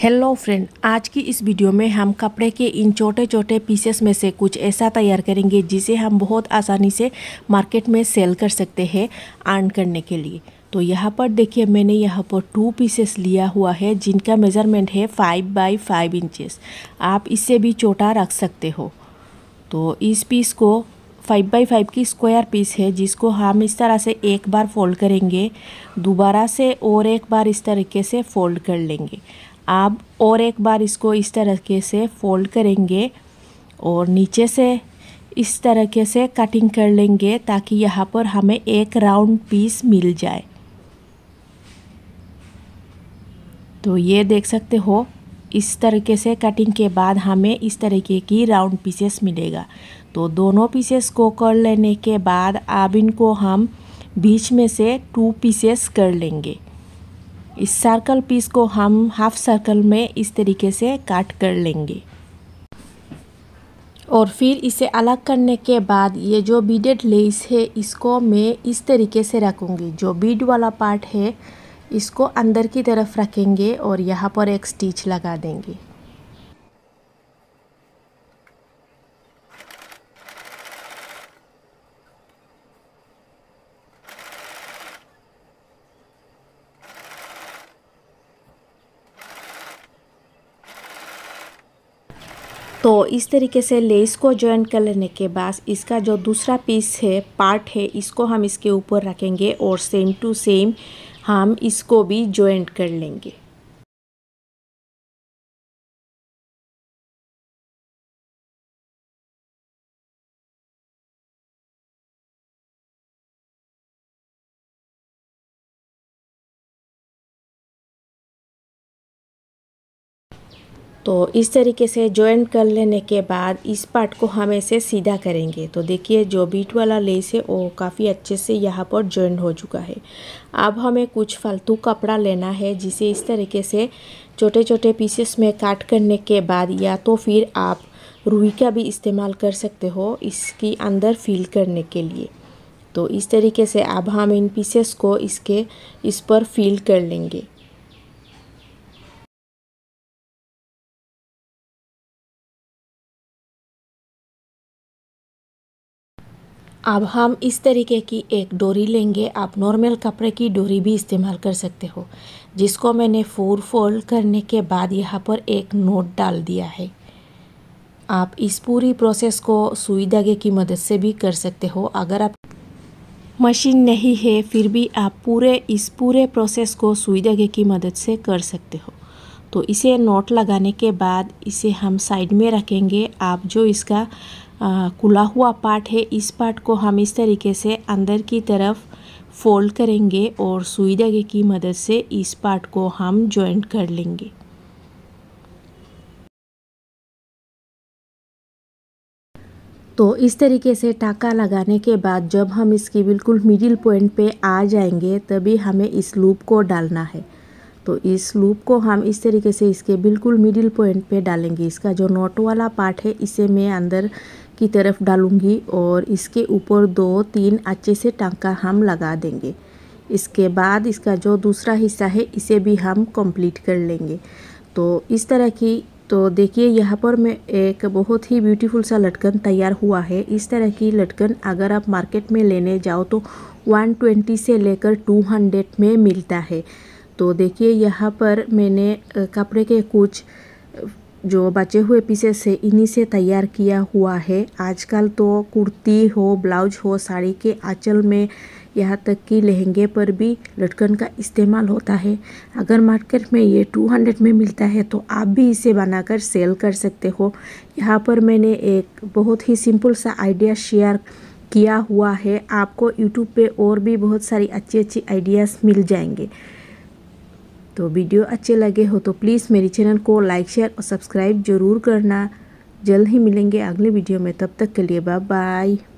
hello friend आज की इस वीडियो में हम कपड़े के इन छोटे छोटे पीसेस में से कुछ ऐसा तैयार करेंगे जिसे हम बहुत आसानी से मार्केट में सेल कर सकते हैं आर्न करने के लिए तो यहाँ पर देखिए मैंने यहाँ पर टू पीसेस लिया हुआ है जिनका मेज़रमेंट है फाइव बाई फाइव इंचेस आप इससे भी छोटा रख सकते हो तो इस पीस को फाइव बाई फाइव की स्क्वायर पीस है जिसको हम इस तरह से एक बार फोल्ड करेंगे दोबारा से और एक बार इस तरीके से फोल्ड कर लेंगे आप और एक बार इसको इस तरीके से फोल्ड करेंगे और नीचे से इस तरीके से कटिंग कर लेंगे ताकि यहाँ पर हमें एक राउंड पीस मिल जाए तो ये देख सकते हो इस तरीके से कटिंग के बाद हमें इस तरीके की राउंड पीसेस मिलेगा तो दोनों पीसेस को कर लेने के बाद अब इनको हम बीच में से टू पीसेस कर लेंगे इस सर्कल पीस को हम हाफ सर्कल में इस तरीके से काट कर लेंगे और फिर इसे अलग करने के बाद ये जो बीडेड लेस है इसको मैं इस तरीके से रखूँगी जो बीड वाला पार्ट है इसको अंदर की तरफ रखेंगे और यहाँ पर एक स्टिच लगा देंगे तो इस तरीके से लेस को ज्वाइन कर लेने के बाद इसका जो दूसरा पीस है पार्ट है इसको हम इसके ऊपर रखेंगे और सेम टू सेम हम इसको भी ज्वाइंट कर लेंगे तो इस तरीके से ज्वाइन कर लेने के बाद इस पार्ट को हम ऐसे सीधा करेंगे तो देखिए जो बीट वाला लेस है वो काफ़ी अच्छे से यहाँ पर ज्वाइन हो चुका है अब हमें कुछ फालतू कपड़ा लेना है जिसे इस तरीके से छोटे छोटे पीसेस में काट करने के बाद या तो फिर आप रुई का भी इस्तेमाल कर सकते हो इसकी अंदर फील करने के लिए तो इस तरीके से अब हम इन पीसेस को इसके इस पर फील कर लेंगे अब हम इस तरीके की एक डोरी लेंगे आप नॉर्मल कपड़े की डोरी भी इस्तेमाल कर सकते हो जिसको मैंने फोर फोल्ड करने के बाद यहाँ पर एक नोट डाल दिया है आप इस पूरी प्रोसेस को सुई धागे की मदद से भी कर सकते हो अगर आप मशीन नहीं है फिर भी आप पूरे इस पूरे प्रोसेस को सुई धागे की मदद से कर सकते हो तो इसे नोट लगाने के बाद इसे हम साइड में रखेंगे आप जो इसका खुला हुआ पार्ट है इस पार्ट को हम इस तरीके से अंदर की तरफ फोल्ड करेंगे और सुई धागे की मदद से इस पार्ट को हम जॉइंट कर लेंगे तो इस तरीके से टाका लगाने के बाद जब हम इसकी बिल्कुल मिडिल पॉइंट पे आ जाएंगे तभी हमें इस लूप को डालना है तो इस लूप को हम इस तरीके से इसके बिल्कुल मिडिल पॉइंट पे डालेंगे इसका जो नोट वाला पार्ट है इसे मैं अंदर की तरफ डालूंगी और इसके ऊपर दो तीन अच्छे से टांका हम लगा देंगे इसके बाद इसका जो दूसरा हिस्सा है इसे भी हम कंप्लीट कर लेंगे तो इस तरह की तो देखिए यहाँ पर मैं एक बहुत ही ब्यूटीफुल सा लटकन तैयार हुआ है इस तरह की लटकन अगर आप मार्केट में लेने जाओ तो 120 से लेकर 200 में मिलता है तो देखिए यहाँ पर मैंने कपड़े के कुछ जो बचे हुए पीसेस से इन्हीं से तैयार किया हुआ है आजकल तो कुर्ती हो ब्लाउज हो साड़ी के आंचल में यहाँ तक कि लहंगे पर भी लटकन का इस्तेमाल होता है अगर मार्केट में ये 200 में मिलता है तो आप भी इसे बनाकर सेल कर सकते हो यहाँ पर मैंने एक बहुत ही सिंपल सा आइडिया शेयर किया हुआ है आपको यूट्यूब पे और भी बहुत सारी अच्छी अच्छी आइडियाज़ मिल जाएंगे तो वीडियो अच्छे लगे हो तो प्लीज़ मेरे चैनल को लाइक शेयर और सब्सक्राइब ज़रूर करना जल्द ही मिलेंगे अगले वीडियो में तब तक के लिए बाय बाय